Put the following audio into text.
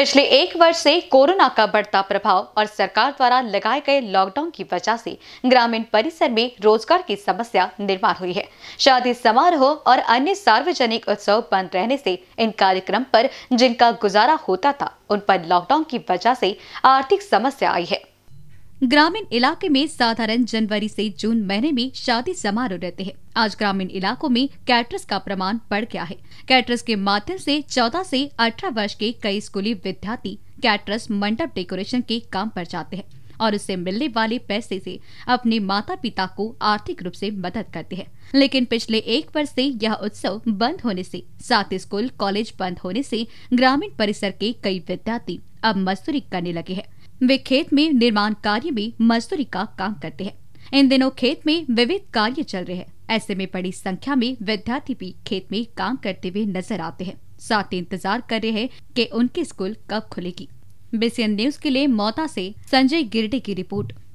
पिछले एक वर्ष से कोरोना का बढ़ता प्रभाव और सरकार द्वारा लगाए गए लॉकडाउन की वजह से ग्रामीण परिसर में रोजगार की समस्या निर्माण हुई है शादी समारोह और अन्य सार्वजनिक उत्सव बंद रहने से इन कार्यक्रम पर जिनका गुजारा होता था उन पर लॉकडाउन की वजह से आर्थिक समस्या आई है ग्रामीण इलाके में साधारण जनवरी से जून महीने में शादी समारोह रहते हैं आज ग्रामीण इलाकों में कैटरस का प्रमाण बढ़ गया है कैटरस के माध्यम से 14 से 18 वर्ष के कई स्कूली विद्यार्थी कैटरस मंडप डेकोरेशन के काम पर जाते हैं और उससे मिलने वाले पैसे से अपने माता पिता को आर्थिक रूप से मदद करते हैं लेकिन पिछले एक वर्ष से यह उत्सव बंद होने से साथ ही स्कूल कॉलेज बंद होने से ग्रामीण परिसर के कई विद्यार्थी अब मजदूरी करने लगे हैं वे खेत में निर्माण कार्य में मजदूरी का काम करते हैं इन दिनों खेत में विविध कार्य चल रहे हैं ऐसे में बड़ी संख्या में विद्यार्थी भी खेत में काम करते हुए नजर आते हैं साथ ही इंतजार कर रहे हैं कि उनकी स्कूल कब खुलेगी बीसीएन न्यूज के लिए मौता से संजय गिरडे की रिपोर्ट